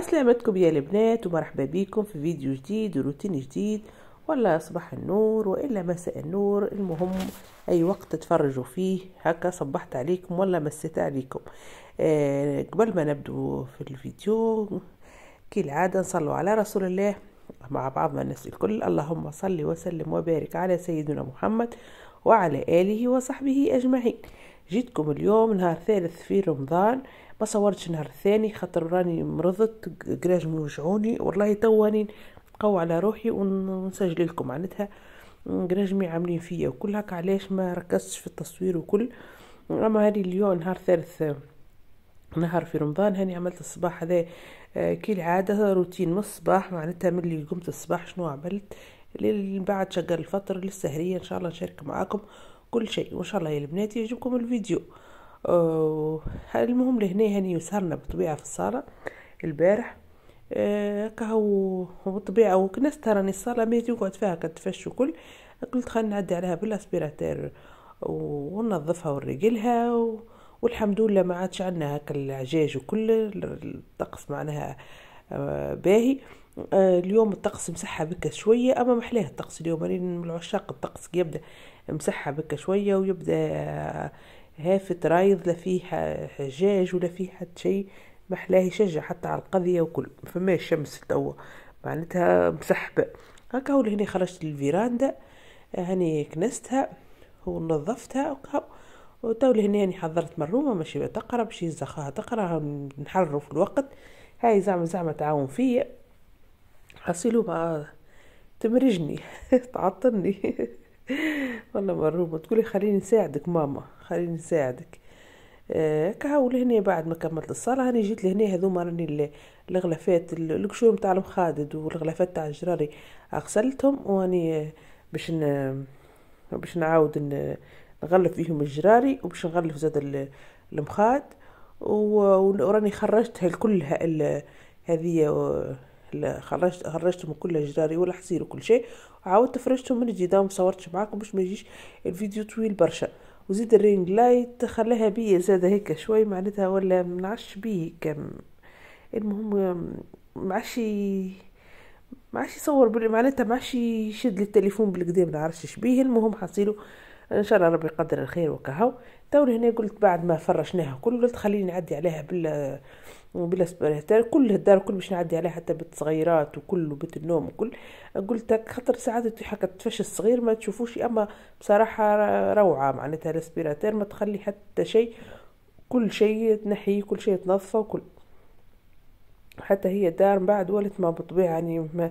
عسلامتكم يا البنات ومرحبا بكم في فيديو جديد وروتين جديد ولا صباح النور والا مساء النور المهم اي وقت تتفرجوا فيه هكا صبحت عليكم ولا مسيت عليكم آه قبل ما نبدو في الفيديو كالعاده نصلوا على رسول الله مع بعضنا الناس الكل اللهم صل وسلم وبارك على سيدنا محمد وعلى اله وصحبه اجمعين جيتكم اليوم نهار ثالث في رمضان ما صورتش نهار الثاني خاطر راني مرضت قراج موجعوني والله تواني نقوى على روحي ونسجل لكم معناتها قراجمي عاملين فيا وكل هكا علاش ما ركزتش في التصوير وكل اما هاني اليوم نهار ثالث نهار في رمضان هاني عملت الصباح هذا آه، كالعادة روتين من الصباح معناتها ملي قمت الصباح شنو عملت من بعد شغل الفطر للسهرية ان شاء الله نشارك معاكم كل شيء وان شاء الله يا البنات يعجبكم الفيديو أه المهم لهنا هاني وسهرنا بالطبيعه في الصاله البارح أه كهو بالطبيعه وكنا تراني الصاله ميتي وقعدت فيها كتفش وكل قلت خلينا نعدي عليها بالاسبيراتير وننظفها ونرجلها والحمد لله ما عادش عندنا هكا العجاج وكل الطقس معناها باهي آه، اليوم الطقس مسحة بك شوية أما محلاه الطقس اليوم أنا من عشاق الطقس يبدأ مسحة بك شوية ويبدأ آه، هافت رايض لا فيه حجاج ولا فيه حتى شيء محلاه يشجع حتى على القضية وكل فما الشمس توا معناتها مسحبة هكا هو هنا خرجت للفيراندا هاني آه، كنستها ونظفتها وتو هنا هاني حضرت مرومة ماشي تقرا باش يزخاها تقرا نحرروا في الوقت هاي زعما زعما تعاون فيا حصلوا ما تمرجني تعطلني والله مرومة تقولي خليني نساعدك ماما خليني نساعدك آه، كهو لهنا بعد ما كملت الصلاة هاني جيت لهنا هذوما راني الغلافات القشور متاع المخادد والغلافات تاع جراري غسلتهم واني آه، باش ن... باش نعاود نغلف فيهم الجراري وباش نغلف زاد المخاد وراني خرجتها كلها هذه خرجت خرجتهم كلها جداري ولا حصير وكل شيء عاودت فرشتهم من جديد ما صورتش معاكم باش ما يجيش الفيديو طويل برشا وزيد الرينج لايت خلاها بيا زاده هيك شوي معناتها ولا منعش بيه كم المهم معشي معشي يصور معناتها معش يشد التليفون بالقدام منعرفش شبيه المهم حصيله ان شاء الله ربي يقدر الخير وكهو تو هنا قلت بعد ما فرشناها كل قلت خليني نعدي عليها بال بالاسبريتير كل الدار كل باش نعدي عليها حتى بيت صغيرات وكل بيت النوم وكل قلت لك خاطر ساعات هكا تفش الصغير ما تشوفوش اما بصراحه روعه معناتها الاسبريتير ما تخلي حتى شيء كل شيء تنحي كل شيء تنظفه وكل حتى هي دار بعد ولت ما بطبيعة يعني ما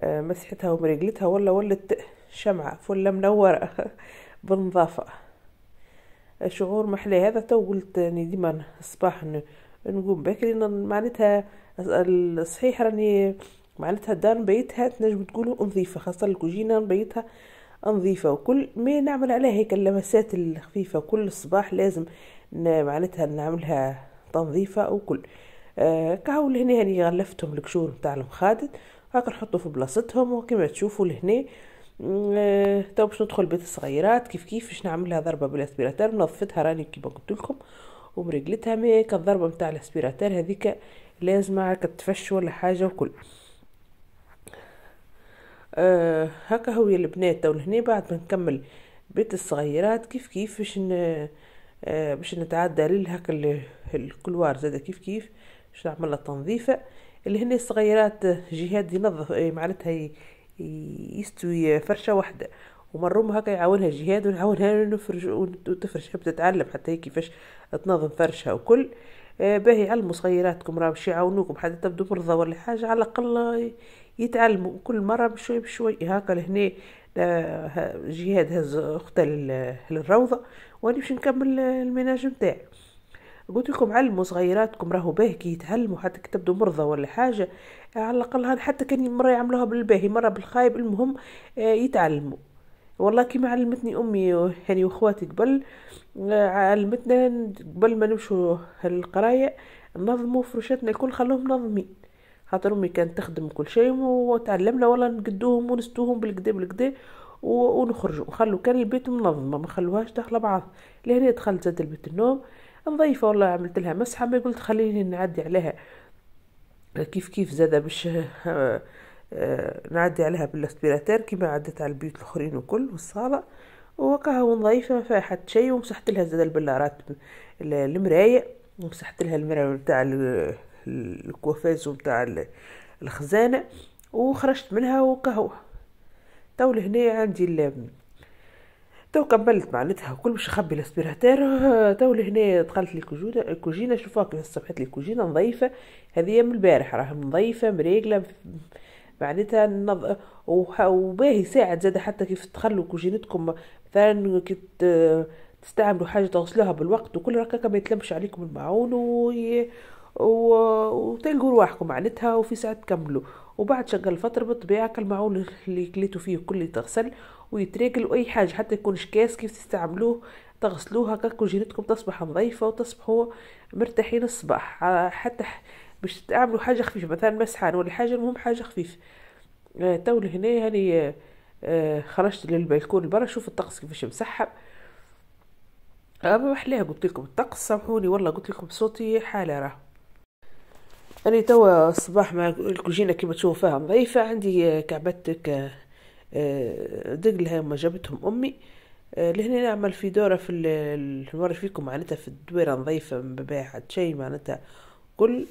آه، مسحتها ومرقلتها ولا ولت شمعة فلة منورة بالنظافة شعور محلى هذا تو قلت اني ديما الصباح نقوم بكري معناتها صحيح راني معناتها الدار نبيتها تنجم تقولوا نظيفة خاصة الكوجينة نبيتها نظيفة وكل ما نعمل عليها هيك اللمسات الخفيفة كل صباح لازم معناتها نعملها تنظيفة وكل آه كهو لهنا هاني غلفتهم القشور نتاع المخادد هاك نحطو في بلاصتهم وكما تشوفوا لهنا آه، تو باش ندخل بيت الصغيرات كيف كيف باش نعملها ضربه بالاسبيراتور نظفتها راني كيما قلت لكم ومرجلتها ما الضربه نتاع الاسبيراتور هذيك لازم هكا تفش ولا حاجه وكل آه هكا هو البنات تو لهنا بعد ما نكمل بيت الصغيرات كيف كيف باش آه باش نتعدى لهكا الكلوار زاده كيف كيف باش نعمل تنظيفه اللي هنا الصغيرات جهاد ينظف إيه، معناتها يستوي فرشه واحده ومرهم هكا يعاونها الجهاد ونعاونها نفرش وتفرش تتعلم حتى هي كيفاش تنظم فرشها وكل آه، باهي على صغيراتكم راه باش يعاونوكم حتى تبدو مرضى ولا حاجة على الأقل يتعلموا كل مرة بشوي بشوي هكا لهنا آه، جهاد هز أختها للروضة وأنا باش نكمل الميناج نتاعي قلت لكم علموا صغيراتكم راهو باه كي يتعلموا حتى كي تبدو مرضى ولا حاجه آه، على الاقل حتى كان مره يعملوها بالباهي مره بالخايب المهم آه، يتعلموا والله كيما علمتني امي يعني واخواتي قبل آه، علمتنا قبل ما نمشوا القرايه نظموا فروشاتنا الكل خلوهم منظمين خاطر امي كانت تخدم كل شيء وتعلمنا والله نقدوهم ونستوهم بالقدا بالقدا ونخرجوا خلوا كان البيت منظمة ما خلوهاش داخلة بعض لهنا دخلت زاد البيت النوم نظيفة والله عملت لها مسحة ما قلت خليني نعدي عليها كيف كيف زادة باش آه، آه، نعدي عليها بالاسبيراتير كيما عدت على البيوت الاخرين وكل والصالة ووقعها ونظيفة ما فيها حتى شيء ومسحت لها زادة البلارات المراية ومسحت لها المراية نتاع الكوفاز ونتاع الخزانة وخرجت منها وقهوة تو هنا عندي تو كملت معناتها وكل باش خبي الاسبيراتير تو لهنا دخلت الكوجينه الكوجينه شوفوها كيف صبحت الكوجينه نظيفه هذه من البارح راه نظيفه مريقله معناتها نظ... وباهي ساعد زاد حتى كيف تخلوا كوجينتكم مثلا كي تستعملوا حاجه تغسلوها بالوقت وكل ركاكه ما يتلمش عليكم المعون وي... وتلقوا رواحكم معناتها وفي ساعة تكملوا وبعد شغل فترة بالطبيعة كالمعون اللي كليتو فيه كل يتغسل ويتراكل وأي حاجة حتى يكون شكاس كيف تستعملوه تغسلوه هكاك وجينتكم تصبح نظيفة وتصبحوا مرتاحين الصباح حتى باش تعملوا حاجة خفيفة مثلا مسحان ولا حاجة المهم حاجة خفيفة آه، تو لهنا هاني يعني، آه، خرجت للبلكون برا شوف الطقس كيفاش مسحب اما محلاها قلت لكم الطقس سامحوني والله قلت لكم صوتي حاله راه أنا توا الصباح مع الكوجينة تشوفوا فيها نظيفة عندي آه، كعبتك آه، آه، دقلها ما جابتهم أمي لهنا نعمل في دورة في نوري فيكم معناتها في الدويرة نظيفة ما بها حد شي معناتها كل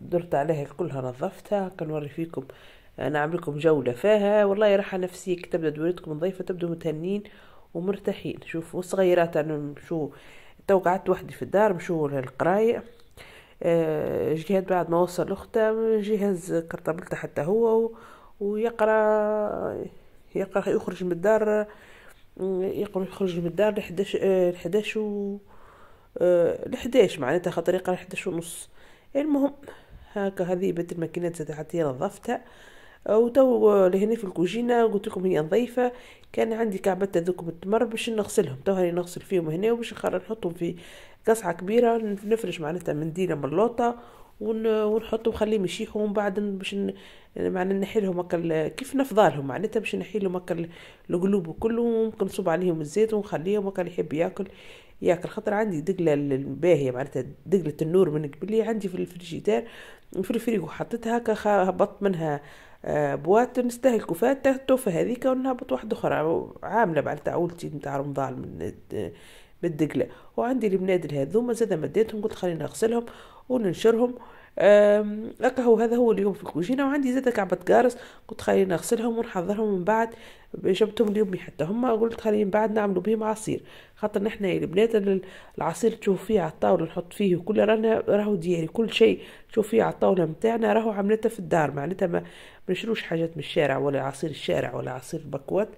درت عليها كلها نظفتها كنوري فيكم نعمل لكم جولة فيها والله راحة نفسية كي تبدا دويرتكم نظيفة تبدو متهنين ومرتاحين شوفوا الصغيرات أنا شو تو قعدت وحدي في الدار مشو للقراية آه، جهاد بعد ما وصل لخته جهاز كرطبلته حتى هو ويقرأ يقرأ يخرج من الدار يقرأ يخرج من الدار لحداش آه، لحداش و آه، لحداش معناتها خاطر يقرأ لحداش ونص المهم هاكا هذه بنت الماكينات تاعتي نظفتها وتو لهنا في الكوجينة قلت لكم هي نظيفة كان عندي كعبات ذوكم التمر باش نغسلهم تو هاني نغسل فيهم هنا وباش نحطهم في قصعة كبيرة نفرش معناتها منديلة من اللوطة ونحطو ونخليهم يشيحوا ومن بعد باش معنا نحي لهم هكا كيف نفضالهم معناتها باش نحي لهم هكا القلوب وكله ممكن نصب عليهم الزيت ونخليهم هكا يحب ياكل ياكل خاطر عندي دقله الباهيه معناتها دقله النور من قبل عندي في الفريجيدير في الفريق وحطيتها هكا هبطت منها آه، بواط نستهل تاع التوفه هذيك ونهبط واحدة أخرى عاملة بعد تعولتي نتاع رمضان من بالدقلة وعندي البنادل هذوما زاد مديتهم قلت خلينا نغسلهم وننشرهم أكهو هو هذا هو اليوم في الكوجينة وعندي زاد كعبة قارص قلت خلينا نغسلهم ونحضرهم من بعد جبتهم ليومي حتى هما قلت خلينا بعد نعملوا بهم عصير خاطر نحنا البنات العصير تشوف فيه على الطاولة نحط فيه وكل رانا راهو دياري كل شيء تشوف فيه على الطاولة متاعنا راهو عملته في الدار معناتها ما بنشروش حاجات من الشارع ولا عصير الشارع ولا عصير البكوات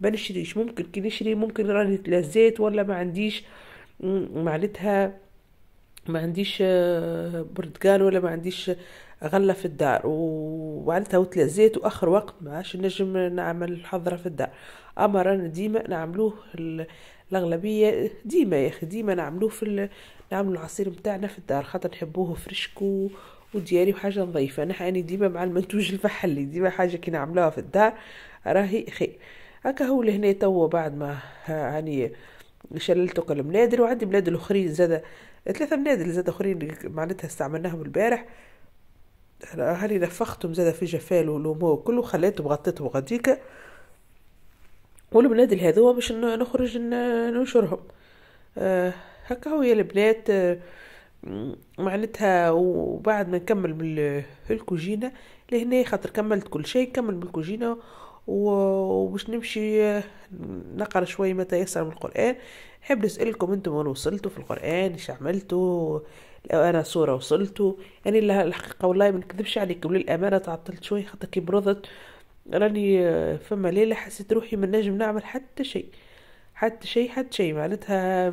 بنشريش ممكن كي نشري ممكن راني تلزيت ولا ما عنديش معناتها ما عنديش آه، برتقال ولا ما عنديش غلة في الدار وعلتها وتلزيت واخر وقت ما عادش نجم نعمل الحضرة في الدار اما رانا ديما نعملوه الاغلبية ديما يا اخي ديما نعملوه في نعملو العصير بتاعنا في الدار خاطر نحبوه فريشكو ودياري وحاجة نظيفة نحن أنا ديما مع المنتوج الفحلي ديما حاجة كي نعملوها في الدار راهي خير هكا هو لهنا توا بعد ما هاني شللتو كل منادل وعندي منادل اخرين زاد ثلاثه منادل زاد اخرين معناتها استعملناهم البارح هاني نفختهم زاد في جفال ولومو كله خليتهم غطيتهم غديكا والبنادل هذو باش نخرج ننشرهم آه، هكا هو يا البنات آه معناتها وبعد ما نكمل بالكوجينه لهنا خاطر كملت كل شيء كمل بالكوجينه وباش نمشي نقرا شوي ما تيسر من القران حب نسالكم انتم وين وصلتوا في القران ايش عملتوا لو انا صوره وصلتوا يعني الحقيقه والله ما نكذبش عليكم للامانه تعطلت شوي خاطر كي مرضت راني فما ليله حسيت روحي ما نجم نعمل حتى شيء حتى شيء حتى شيء معناتها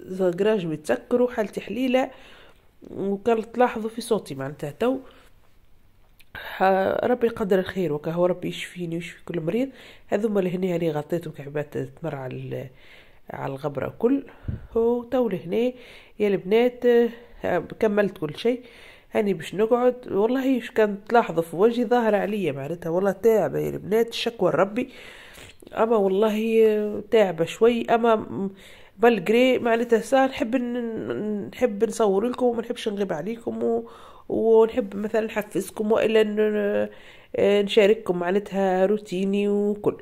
زغراج متسكر حالتي حليله وكان تلاحظوا في صوتي معناتها تو ربي يقدر الخير وكهو ربي يشفيني ويشفي كل مريض هذوما لهنا اللي غطيتهم كعبات تمر على على الغبرة كل وتو لهنا يا البنات آه، كملت كل شيء هاني باش نقعد والله كان تلاحظوا في وجهي ظاهرة عليا معناتها والله تعبة يا البنات شكوى ربي اما والله آه، تعبة شوي اما بلقري معناتها ساعة نحب نحب نصور لكم وما نحبش نغيب عليكم و... ونحب مثلا نحفزكم والا ن... نشارككم معناتها روتيني وكل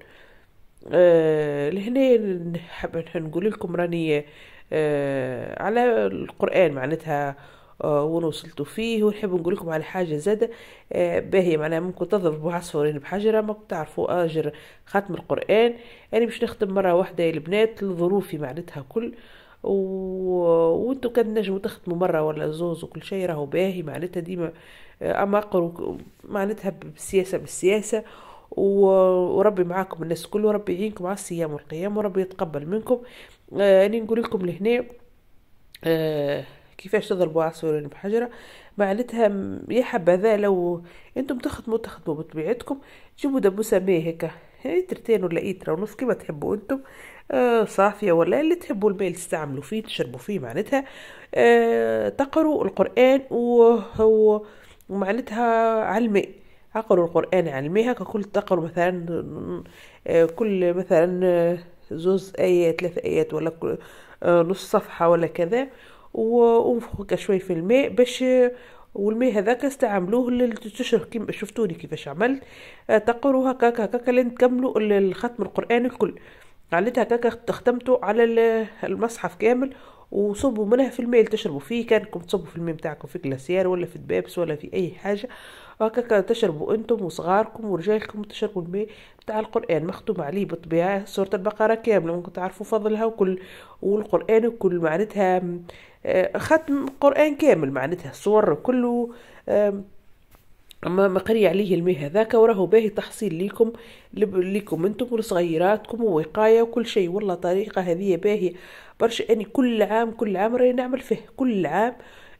آه، لهنا نحب نقول لكم راني آه، على القران معناتها آه، وانا وصلتوا فيه ونحب نقول لكم على حاجه زادة آه، باهية معناها ممكن تضربوا عصفورين بحجره ما تعرفوا اجر ختم القران انا يعني باش نختم مره واحده يا البنات لظروفي معناتها كل و... وانتو كان نجموا تختموا مره ولا زوز وكل شيء راهو باهي معناتها ديما آه، اما قروا معناتها بالسياسه بالسياسه وربي معاكم الناس الكل وربي يعينكم على الصيام والقيام وربي يتقبل منكم آه اني يعني نقول لكم لهنا آه كيفاش تضربوا عصفورين بحجرة معناتها يا حبذا لو انتم تخدموا تخدموا بطبيعتكم جيبوا دبوسة ما هيك ايترتين ولا ايترا ونص كيما تحبوا انتم آه صافية ولا اللي تحبوا الماء اللي تستعملوا فيه تشربوا فيه معناتها آه تقروا القرآن وهو ومعناتها على الماء القرآن على الماء هكا كل تقروا مثلا آه، كل مثلا آه، زوز آيات ثلاث آيات ولا آه، نص صفحة ولا كذا ونفخوك شوي في الماء باش والماء هذاك استعملوه للتشهر كيما شفتوني كيفاش عملت آه، تقروا هكا هكا لين تكملوا الختم القران الكل عليتها هكا تختمتوا على المصحف كامل وصبوا منها في الماء تشربوا فيه كانكم تصبوا في الماء بتاعكم في كلاسيار ولا في دبابس ولا في اي حاجه هكا تشربوا انتم وصغاركم ورجالكم تشربوا الماء بتاع القران مختوم عليه بالطبيعه سوره البقره كامله ممكن تعرفوا فضلها وكل والقران وكل معناتها آه، ختم قرآن كامل معناتها صور كله ما مقري عليه المي هذاك وراه باهي تحصيل ليكم ليكم انتم ولصغيراتكم ووقايه وكل شيء والله طريقه هذه باهي برشا اني يعني كل عام كل عام راني نعمل فيه كل عام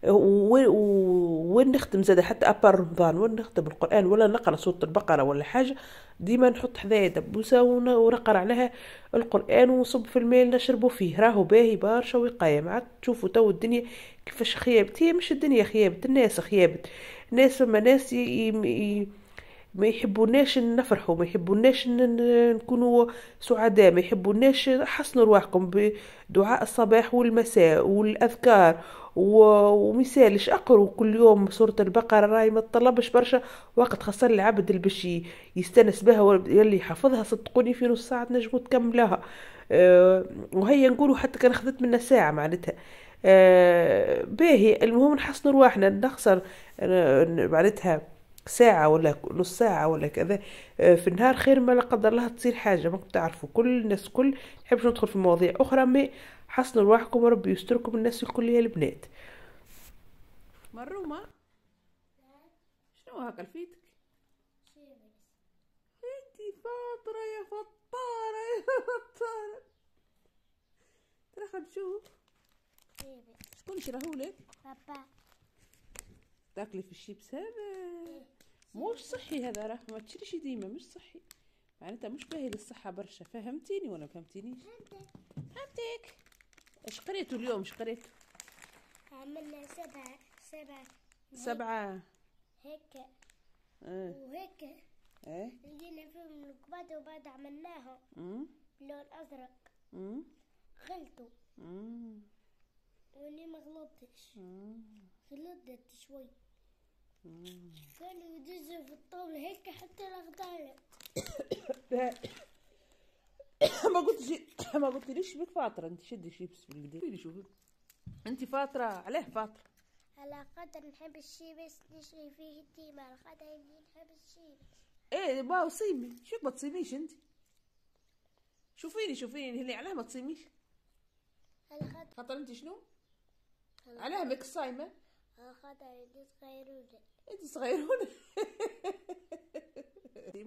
وين نخدم زاد حتى ابار رمضان وين نخدم القران ولا نقرا سوره البقره ولا حاجه ديما نحط حذايا دبوسه ونقرا عليها القران ونصب في الماء اللي نشربو فيه راهو باهي برشا وقايه معك تشوفوا تو الدنيا كيفاش خيابت هي مش الدنيا خيابت الناس خيابت ناس فما ناس ي... ي... ما يحبوناش نفرحوا ما يحبوناش نكونوا سعداء ما يحبوناش حصنوا رواحكم بدعاء الصباح والمساء والاذكار ومثالش اقرا كل يوم سورة البقرة راهي ما تطلبش برشا وقت خاصة العبد اللي باش يستانس بها واللي يحفظها صدقوني في نص ساعة تنجموا تكملها أه وهي نقولوا حتى كان خذت منا ساعة معناتها أه باهي المهم نحسن رواحنا نخسر معناتها ساعة ولا نص ساعة ولا كذا آه، في النهار خير ما لا قدر الله تصير حاجة ما تعرفوا كل الناس كل نحبش ندخل في مواضيع أخرى مي حصلوا رواحكم رب يستركم الناس الكل يا البنات مرومة شنو هاكا الفيتك انتي فاطرة يا فطارة يا فطارة ترحب شوف شكون شراهولك بابا تاكلي في الشيبس هذا مش صحي هذا راه ما تشريش ديما مش صحي معناتها مش باهي للصحة برشا فهمتيني ولا ما فهمتينيش فهمتك اش قريتوا اليوم اش قريتوا عملنا سبعة سبعة سبعة هيك ايه وهيك ايه لقينا فيهم نقبات وبعد عملناها لون ازرق خلطوا واني ما غلطتش غلطت شوي كانوا يدزوا في الطاولة هيك حتى الأخضار ما قلتش ما قلتليش بك فاطره انت شدي الشيبس بالقدير شوفي انت فاطره عليه فاطره على خاطر نحب الشيبس نشري فيه ديما على خاطر نحب الشيبس ايه باو صيمي شو ما تصيميش انت شوفيني شوفيني هلي علاه ما تصيميش على خاطر خاطر انت شنو علاه بك صايمه على خاطر انت صغيرونه انت صغيرونه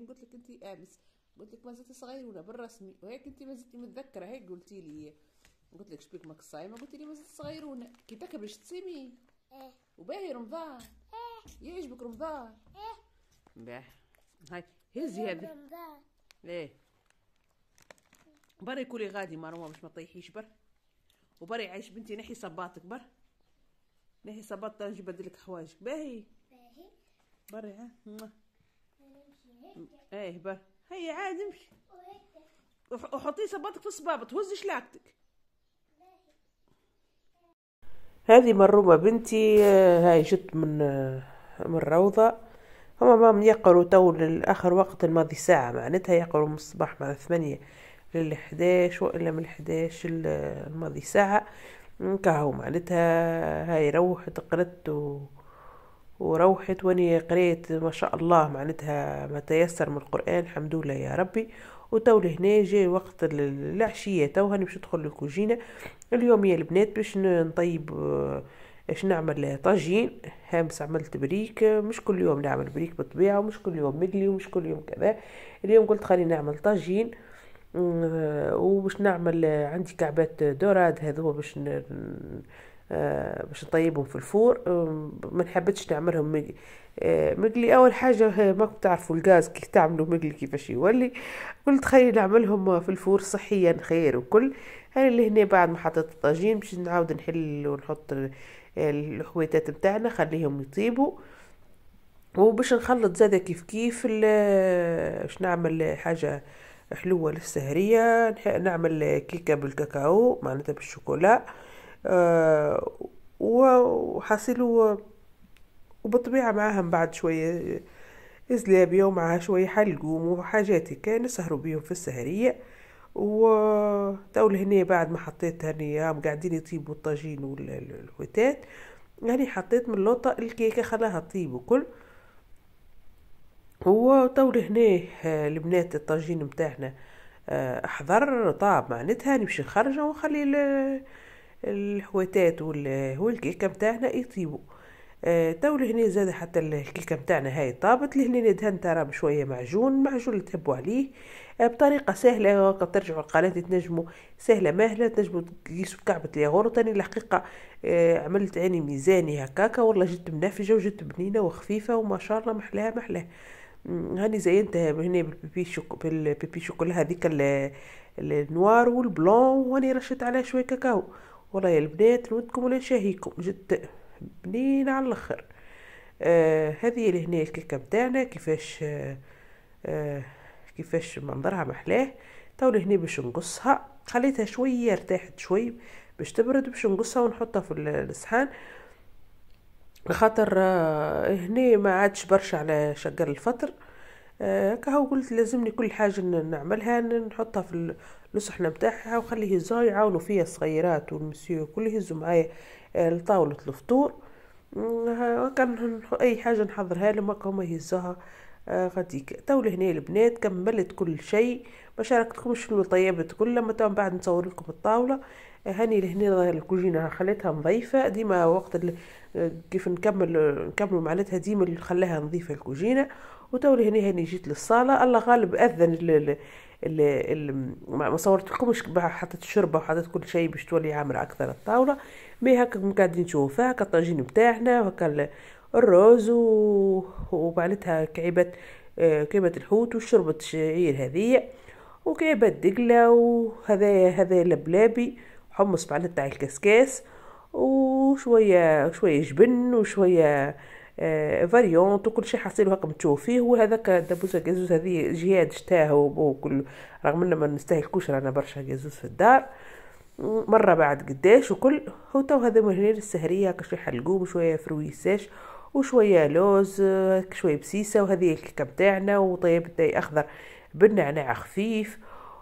قلت لك انت امس قلت لك مازلت صغيرونه بالرسمي وهيك انت مازلت متذكره هيك قلتي لي قلت لك شبيك ماك صايمه قلت لي مازلت صغيرونه كي تكبري تصيمي إيه. وباهي رمضان ايه يعجبك رمضان ايه باه هاي هزي هذا ليه بري كولي غادي مروه باش ما طيحيش بر وبري عايش بنتي نحي صباطك بر نحي صباط نجي بدلك لك حوايجك باهي باهي بري ها ايه بر هيا عادي امشي وحطي صباطك في الصبابة تهزي شلاكتك هذه مرومة بنتي آه، هاي جت من آه، من الروضة هما مام يقروا تو للآخر وقت الماضي ساعة معناتها يقروا من الصباح مع ثمانية للحداش وإلا من الحداش آه، الماضي ساعة كهو معناتها هاي روحت قرت و وروحت واني قريت ما شاء الله معناتها ما تيسر من القرآن الحمد لله يا ربي وتو هنا جاي وقت العشية توها باش ندخل للكوجينه اليوم يا البنات باش نطيب آه، اش نعمل طاجين هامس عملت بريك مش كل يوم نعمل بريك بالطبيعة ومش كل يوم مقلي ومش كل يوم كذا اليوم قلت خليني نعمل طاجين آه، وباش نعمل عندي كعبات دوراد هذو باش آه، باش نطيبهم في الفور آه، ما نحبتش نعملهم آه، مقلي اول حاجه ما تعرفوا الغاز كي تعملوا مقلي كيفاش يولي قلت خلي نعملهم في الفور صحيا خير وكل انا هنا بعد ما حطيت الطاجين باش نعاود نحل ونحط الحويتات نتاعنا خليهم يطيبوا وباش نخلط زاده كيف كيف باش نعمل حاجه حلوه للسهريه نعمل كيكه بالكاكاو معناتها بالشوكولا آه، وحصلوا وبالطبيعة معاهم بعد شوية زلابية ومعها شوية حلقوم وحاجات هكا نسهروا بيهم في السهرية وتقول لهنا بعد ما حطيت هني هم قاعدين يطيبوا الطاجين والهوتات يعني حطيت من اللوطة الكيكة خلاها تطيب وكل هو تو لهنا آه، البنات الطاجين متاعنا آه، احضر طاب معناتها نمشي نخرجه ونخلي الحوتات والكيكه نتاعنا يطيبوا آه تو لهنا زاد حتى الكيكه نتاعنا هاي طابت لهنا دهنت راه بشويه معجون معجون اللي تحبوا عليه آه بطريقه سهله هكا ترجعوا القناه تنجموا سهله مهله تنجموا تقيسوا كعبه الياغور انا الحقيقه آه عملت عيني ميزاني هكاكا والله جت منافجه وجت بنينه وخفيفه وما شاء الله محلاها محلاها هاني زينتها هنا بالبيبي شوك بالبيبي شوكولا هذيك النوار والبلون وهاني رشيت عليها شويه كاكاو والله يا البنات نودكم ولا شاهيكم جد بنين على الاخر آه هذه اللي هنا الكيكه بتاعنا كيفاش آه آه كيفاش منظرها محلاه تو هنا باش نقصها خليتها شويه ارتاحت شوي باش تبرد باش نقصها ونحطها في الصحان خاطر آه هنا ما عادش برشا على شقر الفطر آه كهو قلت لازمني كل حاجه نعملها نحطها في الصحنة نتاعها وخليه يزهو يعاونوا فيها الصغيرات والمسيو كل هزوا معايا لطاولة الفطور كان أي حاجة نحضرها لهم هما يهزوها آه، غاديك تو لهنا البنات كملت كل شيء ما شاركتكمش شنو طيبت كل لما تو بعد نصور لكم الطاوله آه، هاني لهنا الكوجينه خليتها نظيفه ديما وقت آه، كيف نكمل نكملوا معناتها ديما اللي خلاها نظيفه الكوجينه وتو لهنا هاني جيت للصاله الله غالب اذن اللي, ما صورت لكمش حطيت الشربه وحطيت كل شيء باش تولي عامره اكثر الطاوله مي هكا قاعدين نشوفها هكا الطاجين بتاعنا وهكا الرز و... وبعلتها كعبه آه، كعبه الحوت وشربة الشعير هذه وكعبه دقله وهذا هذا لبلابي حمص بعلتها تاع الكسكاس وشويه شويه جبن وشويه فاريونت آه، وكل شيء حصيله هكا تشوفيه وهذاك دبوسة جازوس هذه جهاد شتاه وكل رغم انه ما نستاهلكوش رانا برشا جازوس في الدار مره بعد قداش وكل هو تو هذا هنا السهريه هكا شويه حلقوم وشويه فرويساش وشويه لوز شويه بسيسه وهذه الكيكه بتاعنا وطيب الداي اخضر بالنعناع خفيف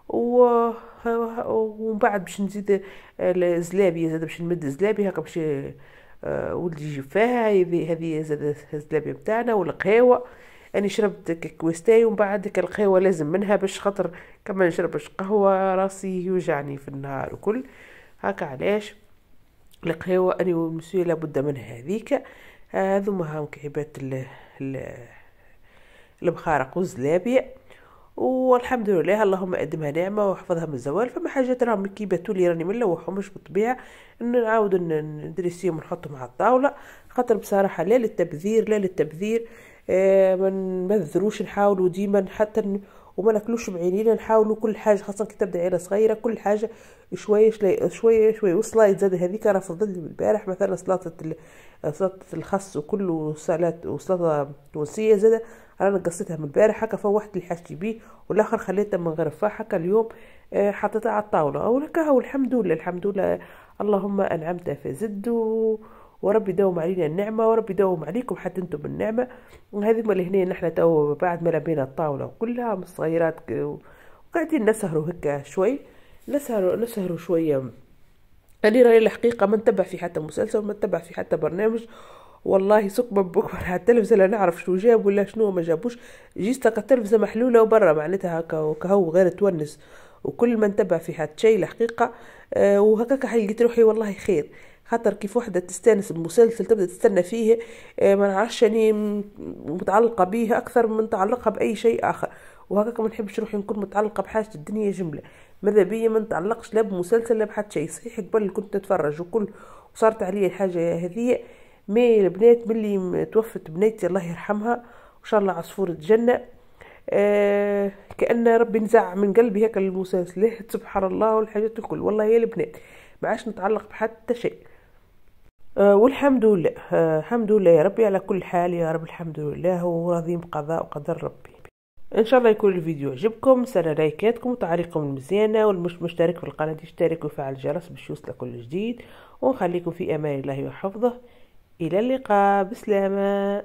و ومن بعد باش نزيد الزلابيه زاد باش نمد الزلابيه هكا باش آه، ولدي يجيب فيها هذه زاد الزلابيه نتاعنا انا اني شربت كويستاي ومن بعد القهوه لازم منها باش خاطر كما نشربش قهوه راسي يوجعني في النهار وكل هاكا علاش القهوه اني والمسيو لابد منها هذيك هذوما آه، هاهم كعبات البخارق والزلابيه والحمد لله اللهم أدمها نعمة وحفظها من الزوال فما حاجات راهم كي لي راني من نلوحهمش بالطبيعة نعاود ندريسيهم ونحطهم على الطاولة خاطر بصراحة لا للتبذير لا للتبذير آه ما نبذروش نحاولوا ديما حتى وما ناكلوش بعينينا نحاولوا كل حاجه خاصه كي تبدا عيله صغيره كل حاجه شويه شويه شويه, شوية وصلات زاد هذيك راه فضل لي البارح مثلا سلطه سلطه الخس وكله سلطه وسلطه تونسيه زاد انا قصيتها من البارح هكا فوحت حاجتي بيه والاخر خليتها من غرفه هكا اليوم آه، حطيتها على الطاوله او هكا والحمد لله الحمد لله اللهم انعمت فزد و... ورب يداوم علينا النعمه ورب يداوم عليكم حتى انتم بالنعمه وهذه اللي هنا نحن تو بعد ما لبينا الطاوله وكلها من الصغيرات وقاعدين نسهروا هكا شوي نسهروا نسهروا شويه أنا راي الحقيقة ما نتبع في حتى مسلسل ما نتبع في حتى برنامج والله سكبا بكرة على التلفزة لا نعرف شنو جاب ولا شنو ما جابوش جيستا التلفزة محلولة وبرا معناتها هكا وكهو غير تونس وكل ما نتبع في حتى شيء الحقيقة أه وهكاك حلقت روحي والله خير خاطر كيف وحده تستانس بمسلسل تبدا تستنى فيه آه، ما نعرفش يعني متعلقه بيه اكثر من تعلقها باي شيء اخر وهكاك ما نحبش روحي نكون متعلقه بحاجه الدنيا جمله ماذا بيا ما نتعلقش لا بمسلسل لا بحد شيء صحيح قبل كنت نتفرج وكل وصارت عليا الحاجه هذه ما البنات ملي توفت بنيتي الله يرحمها وان شاء الله عصفور الجنه آه كأن ربي نزع من قلبي هكا المسلسلات سبحان الله والحاجات الكل والله يا البنات ما عادش نتعلق بحتى شيء آه، والحمد لله آه، الحمد لله يا ربي على كل حال يا رب الحمد لله وراضي بقضاء وقدر ربي ان شاء الله يكون الفيديو عجبكم سنة لايكاتكم وتعليقكم المزيانة والمش مشترك في القناة يشترك ويفعل الجرس باش يوصل كل جديد ونخليكم في امان الله وحفظه الى اللقاء بسلامة